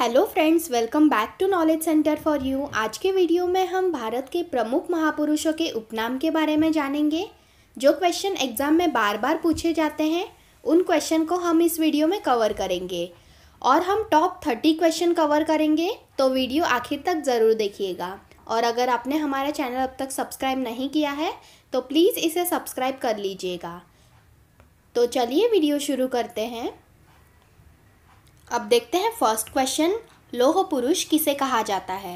hello friends welcome back to knowledge centre for you आज के video में हम भारत के प्रमुख महापुरुषों के उपनाम के बारे में जानेंगे जो क्वेश्चन एग्ज़ाम में बार बार पूछे जाते हैं उन क्वेश्चन को हम इस वीडियो में कवर करेंगे और हम टॉप थर्टी क्वेश्चन कवर करेंगे तो वीडियो आखिर तक ज़रूर देखिएगा और अगर आपने हमारा चैनल अब तक सब्सक्राइब नहीं किया है तो प्लीज़ इसे सब्सक्राइब कर लीजिएगा तो चलिए वीडियो शुरू करते हैं अब देखते हैं फर्स्ट क्वेश्चन लोह पुरुष किसे कहा जाता है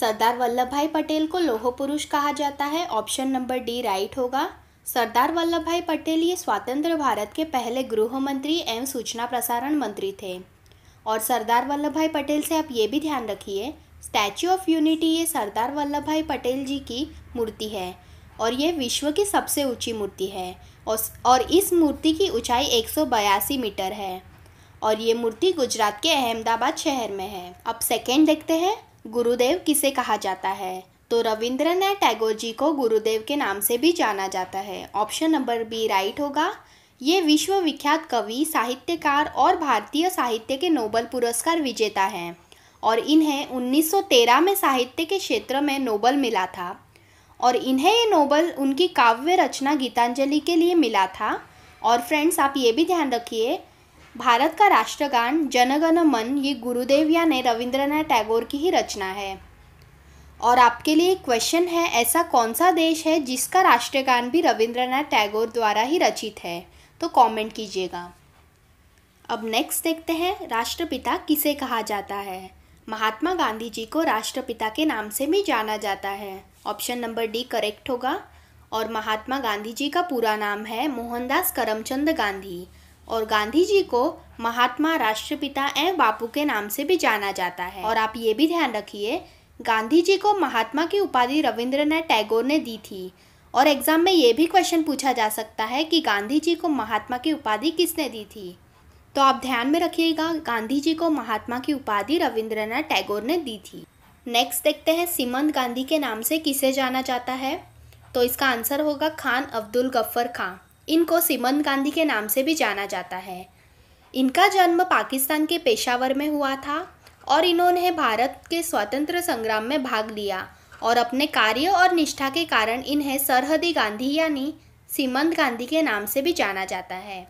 सरदार वल्लभ भाई पटेल को लोह पुरुष कहा जाता है ऑप्शन नंबर डी राइट होगा सरदार वल्लभ भाई पटेल ये स्वतंत्र भारत के पहले गृह मंत्री एवं सूचना प्रसारण मंत्री थे और सरदार वल्लभ भाई पटेल से आप ये भी ध्यान रखिए स्टैचू ऑफ यूनिटी ये सरदार वल्लभ भाई पटेल जी की मूर्ति है और ये विश्व की सबसे ऊंची मूर्ति है और इस मूर्ति की ऊंचाई एक मीटर है और ये मूर्ति गुजरात के अहमदाबाद शहर में है अब सेकेंड देखते हैं गुरुदेव किसे कहा जाता है तो रविंद्रनाथ टैगोर जी को गुरुदेव के नाम से भी जाना जाता है ऑप्शन नंबर बी राइट होगा ये विश्वविख्यात कवि साहित्यकार और भारतीय साहित्य के नोबल पुरस्कार विजेता हैं और इन्हें 1913 में साहित्य के क्षेत्र में नोबल मिला था और इन्हें ये नोबल उनकी काव्य रचना गीतांजलि के लिए मिला था और फ्रेंड्स आप ये भी ध्यान रखिए भारत का राष्ट्रगान जनगण मन ये गुरुदेव यानी रविंद्रनाथ टैगोर की ही रचना है और आपके लिए क्वेश्चन है ऐसा कौन सा देश है जिसका राष्ट्रगान भी रविंद्रनाथ टैगोर द्वारा ही रचित है तो कमेंट कीजिएगा अब नेक्स्ट देखते हैं राष्ट्रपिता किसे कहा जाता है महात्मा गांधी जी को राष्ट्रपिता के नाम से भी जाना जाता है ऑप्शन नंबर डी करेक्ट होगा और महात्मा गांधी जी का पूरा नाम है मोहनदास करमचंद गांधी और गांधी जी को महात्मा राष्ट्रपिता एवं बापू के नाम से भी जाना जाता है और आप ये भी ध्यान रखिए गांधी जी को महात्मा की उपाधि रविंद्रनाथ टैगोर ने दी थी और एग्जाम में ये भी क्वेश्चन पूछा जा सकता है कि गांधी जी को महात्मा की उपाधि किसने दी थी तो आप ध्यान में रखिएगा गांधी जी को महात्मा की उपाधि रविंद्रनाथ टैगोर ने दी थी नेक्स्ट देखते हैं सीमंत गांधी के नाम से किसे जाना जाता है तो इसका आंसर होगा खान अब्दुल गफ्फर खां इनको सीमन गांधी के नाम से भी जाना जाता है इनका जन्म पाकिस्तान के पेशावर में हुआ था और इन्होंने भारत के स्वतंत्र संग्राम में भाग लिया और अपने कार्य और निष्ठा के कारण इन्हें सरहदी गांधी यानी सीमंत गांधी के नाम से भी जाना जाता है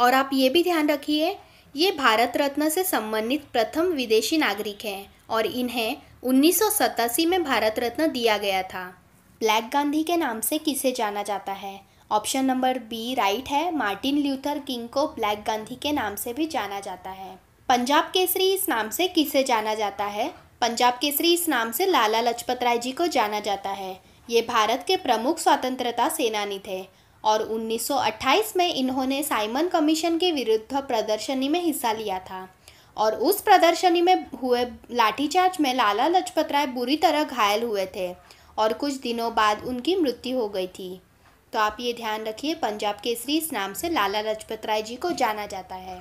और आप ये भी ध्यान रखिए ये भारत रत्न से संबंधित प्रथम विदेशी नागरिक हैं और इन्हें उन्नीस में भारत रत्न दिया गया था ब्लैक गांधी के नाम से किसे जाना जाता है ऑप्शन नंबर बी राइट है मार्टिन ल्यूथर किंग को ब्लैक गांधी के नाम से भी जाना जाता है पंजाब केसरी इस नाम से किसे जाना जाता है पंजाब केसरी इस नाम से लाला लजपत राय जी को जाना जाता है ये भारत के प्रमुख स्वतंत्रता सेनानी थे और 1928 में इन्होंने साइमन कमीशन के विरुद्ध प्रदर्शनी में हिस्सा लिया था और उस प्रदर्शनी में हुए लाठीचार्ज में लाला लजपत राय बुरी तरह घायल हुए थे और कुछ दिनों बाद उनकी मृत्यु हो गई थी तो आप ये ध्यान रखिए पंजाब केसरी इस नाम से लाला लाजपत राय जी को जाना जाता है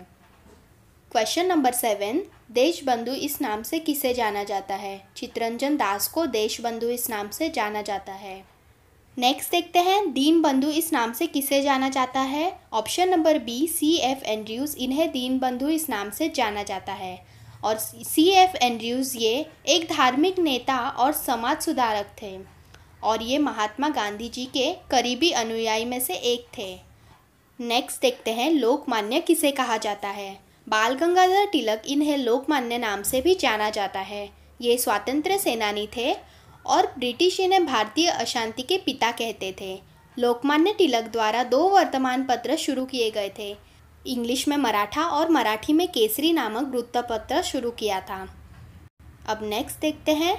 क्वेश्चन नंबर सेवन देश बंधु इस नाम से किसे जाना जाता है चित्रंजन दास को देश बंधु इस नाम से जाना जाता है नेक्स्ट देखते हैं दीन बंधु इस नाम से किसे जाना जाता है option number B C F Andrews इन्हें दीन बंधु इस नाम से जाना जाता है और सी एफ एंड्रयूज ये एक धार्मिक नेता और समाज सुधारक थे और ये महात्मा गांधी जी के करीबी अनुयायी में से एक थे नेक्स्ट देखते हैं लोकमान्य किसे कहा जाता है बाल गंगाधर तिलक इन्हें लोकमान्य नाम से भी जाना जाता है ये स्वतंत्र सेनानी थे और ब्रिटिश इन्हें भारतीय अशांति के पिता कहते थे लोकमान्य तिलक द्वारा दो वर्तमान पत्र शुरू किए गए थे इंग्लिश में मराठा और मराठी में केसरी नामक वृत्तपत्र शुरू किया था अब नेक्स्ट देखते हैं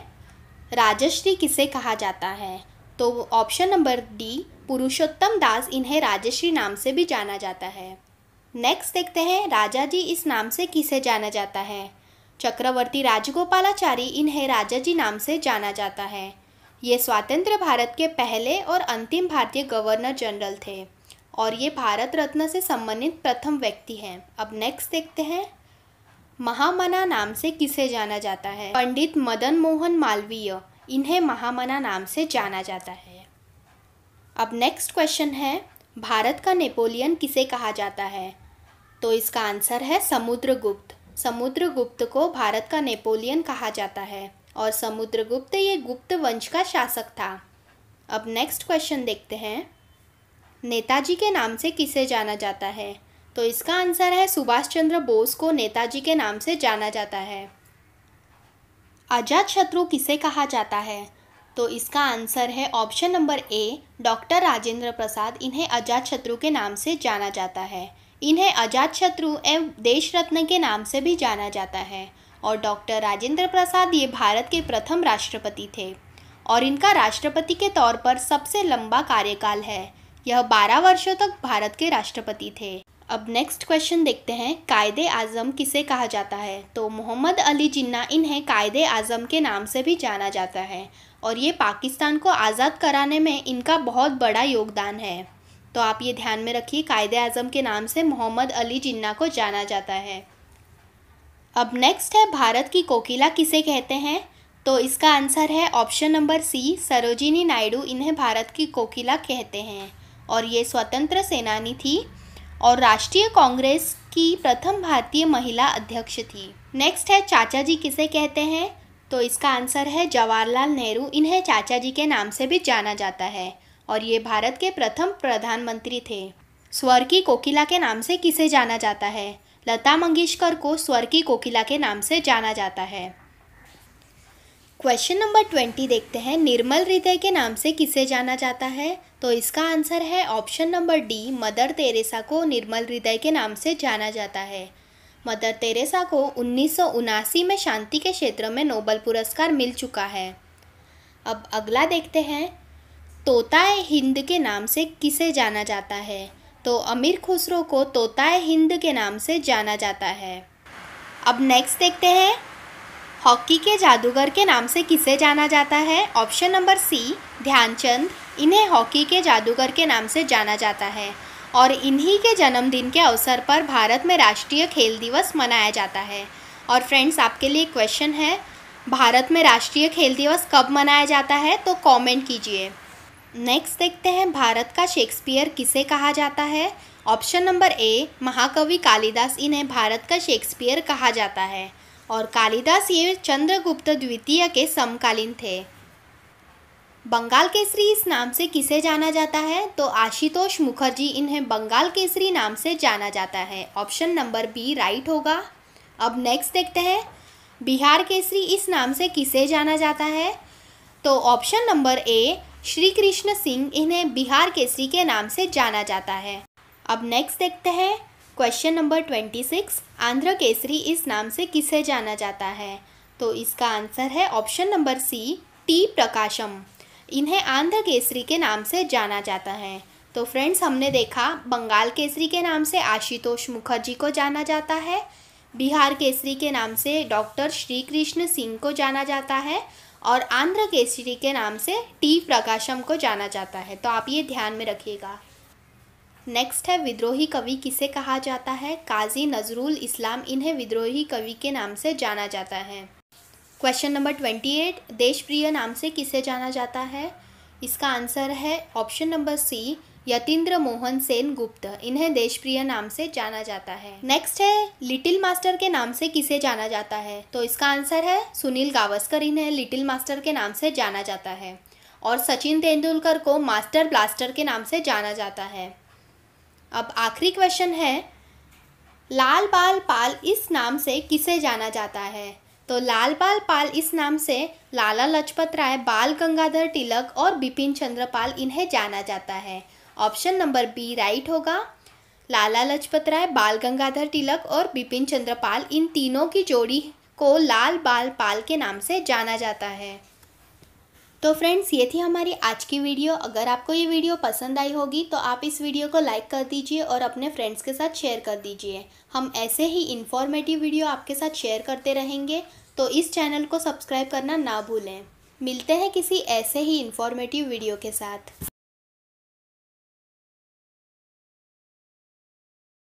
राजश्री किसे कहा जाता है तो option number D Purushottam Das इन्हें राजश्री नाम से भी जाना जाता है नेक्स्ट देखते हैं राजा जी इस नाम से किसे जाना जाता है चक्रवर्ती राजगोपालाचारी इन्हें राजा जी नाम से जाना जाता है ये स्वतंत्र भारत के पहले और अंतिम भारतीय गवर्नर जनरल थे और ये भारत रत्न से संबंधित प्रथम व्यक्ति हैं अब नेक्स्ट देखते हैं महामना नाम से किसे जाना जाता है पंडित मदन मोहन मालवीय इन्हें महामना नाम से जाना जाता है अब नेक्स्ट क्वेश्चन है भारत का नेपोलियन किसे कहा जाता है तो इसका आंसर है समुद्रगुप्त समुद्रगुप्त को भारत का नेपोलियन कहा जाता है और समुद्रगुप्त ये गुप्त वंश का शासक था अब नेक्स्ट क्वेश्चन देखते हैं नेताजी के नाम से किसे जाना जाता है तो इसका आंसर है सुभाष चंद्र बोस को नेताजी के नाम से जाना जाता है आज़ाद शत्रु किसे कहा जाता है तो इसका आंसर है option number A doctor Rajendra Prasad इन्हें अजात शत्रु के नाम से जाना जाता है इन्हें अजात शत्रु एवं देश रत्न के नाम से भी जाना जाता है और डॉक्टर राजेंद्र प्रसाद ये भारत के प्रथम राष्ट्रपति थे और इनका राष्ट्रपति के तौर पर सबसे लंबा कार्यकाल है यह बारह वर्षों तक भारत के राष्ट्रपति थे अब नेक्स्ट क्वेश्चन देखते हैं कायद आज़म किसे कहा जाता है तो मोहम्मद अली जिन्ना इन्हें कायद आज़म के नाम से भी जाना जाता है और ये पाकिस्तान को आज़ाद कराने में इनका बहुत बड़ा योगदान है तो आप ये ध्यान में रखिए कायद आज़म के नाम से मोहम्मद अली जिन्ना को जाना जाता है अब नेक्स्ट है भारत की कोकिला किसे कहते हैं तो इसका आंसर है option number C Sarojini Naidu इन्हें भारत की कोकिला कहते हैं और ये स्वतंत्र सेनानी थी और राष्ट्रीय कांग्रेस की प्रथम भारतीय महिला अध्यक्ष थी नेक्स्ट है चाचा जी किसे कहते हैं तो इसका आंसर है जवाहरलाल नेहरू इन्हें चाचा जी के नाम से भी जाना जाता है और ये भारत के प्रथम प्रधानमंत्री थे स्वर की कोकिला के नाम से किसे जाना जाता है लता मंगेशकर को स्वर की कोकिला के नाम से जाना जाता है क्वेश्चन नंबर ट्वेंटी देखते हैं निर्मल हृदय के नाम से किसे जाना जाता है तो इसका आंसर है option number D Mother Teresa को निर्मल हृदय के नाम से जाना जाता है मदर तेरेसा को उन्नीस में शांति के क्षेत्र में नोबल पुरस्कार मिल चुका है अब अगला देखते हैं तोताए हिंद के नाम से किसे जाना जाता है तो अमीर खुसरो को तोताए हिंद के नाम से जाना जाता है अब नेक्स्ट देखते हैं हॉकी के जादूगर के नाम से किसे जाना जाता है ऑप्शन नंबर सी ध्यानचंद इन्हें हॉकी के जादूगर के नाम से जाना जाता है और इन्हीं के जन्मदिन के अवसर पर भारत में राष्ट्रीय खेल दिवस मनाया जाता है और फ्रेंड्स आपके लिए क्वेश्चन है भारत में राष्ट्रीय खेल दिवस कब मनाया जाता है तो कमेंट कीजिए नेक्स्ट देखते हैं भारत का शेक्सपियर किसे कहा जाता है ऑप्शन नंबर ए महाकवि कालिदास इन्हें भारत का शेक्सपियर कहा जाता है और कालिदास ये चंद्रगुप्त द्वितीय के समकालीन थे बंगाल केसरी इस नाम से किसे जाना जाता है तो आशुतोष मुखर्जी इन्हें बंगाल केसरी नाम से जाना जाता है ऑप्शन नंबर बी राइट होगा अब नेक्स्ट देखते हैं बिहार केसरी इस नाम से किसे जाना जाता है तो option number A Shri Krishna Singh इन्हें बिहार केसरी के नाम से जाना जाता है अब नेक्स्ट देखते हैं question number twenty six Andhra Kesari इस नाम से किसे जाना जाता है तो इसका आंसर है option number C T Prakasam इन्हें आंध्र केसरी के नाम से जाना जाता है तो फ्रेंड्स हमने देखा बंगाल केसरी के नाम से आशुतोष मुखर्जी को जाना जाता है बिहार केसरी के नाम से डॉक्टर श्री कृष्ण सिंह को जाना जाता है और आंध्र केसरी के नाम से टी प्रकाशम को जाना जाता है तो आप ये ध्यान में रखिएगा नेक्स्ट है विद्रोही कवि किसे कहा जाता है काजी नजरुल इस्लाम इन्हें विद्रोही कवि के नाम से जाना जाता है question number twenty eight Deshpriya नाम से किसे जाना जाता है इसका आंसर है option number C Yatindra Mohan Sen Gupta इन्हें देशप्रिय नाम से जाना जाता है नेक्स्ट है लिटिल मास्टर के नाम से किसे जाना जाता है तो इसका आंसर है सुनील गावस्कर इन्हें लिटिल मास्टर के नाम से जाना जाता है और सचिन तेंदुलकर को मास्टर ब्लास्टर के नाम से जाना जाता है अब आखिरी क्वेश्चन है लाल बाल पाल इस नाम से किसे जाना जाता है तो लाल बाल पाल इस नाम से लाला लजपत राय बाल गंगाधर तिलक और बिपिन चंद्र पाल इन्हें जाना जाता है ऑप्शन नंबर बी राइट होगा लाला लजपत राय बाल गंगाधर तिलक और बिपिन चंद्र पाल इन तीनों की जोड़ी को लाल बाल पाल के नाम से जाना जाता है तो फ्रेंड्स ये थी हमारी आज की वीडियो अगर आपको ये वीडियो पसंद आई होगी तो आप इस वीडियो को लाइक कर दीजिए और अपने फ्रेंड्स के साथ शेयर कर दीजिए हम ऐसे ही इन्फॉर्मेटिव वीडियो आपके साथ शेयर करते रहेंगे तो इस चैनल को सब्सक्राइब करना ना भूलें मिलते हैं किसी ऐसे ही इन्फॉर्मेटिव वीडियो के साथ